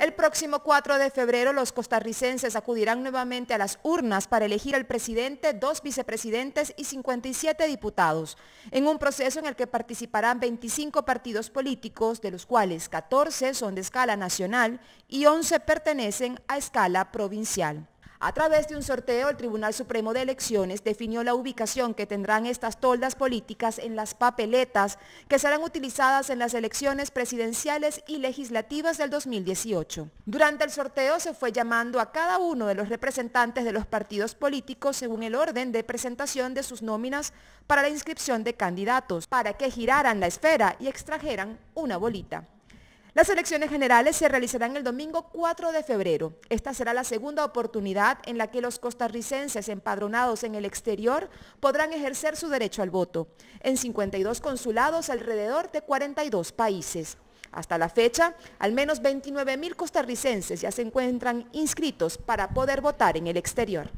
El próximo 4 de febrero los costarricenses acudirán nuevamente a las urnas para elegir al presidente, dos vicepresidentes y 57 diputados, en un proceso en el que participarán 25 partidos políticos, de los cuales 14 son de escala nacional y 11 pertenecen a escala provincial. A través de un sorteo, el Tribunal Supremo de Elecciones definió la ubicación que tendrán estas toldas políticas en las papeletas que serán utilizadas en las elecciones presidenciales y legislativas del 2018. Durante el sorteo se fue llamando a cada uno de los representantes de los partidos políticos según el orden de presentación de sus nóminas para la inscripción de candidatos, para que giraran la esfera y extrajeran una bolita. Las elecciones generales se realizarán el domingo 4 de febrero. Esta será la segunda oportunidad en la que los costarricenses empadronados en el exterior podrán ejercer su derecho al voto, en 52 consulados alrededor de 42 países. Hasta la fecha, al menos 29.000 costarricenses ya se encuentran inscritos para poder votar en el exterior.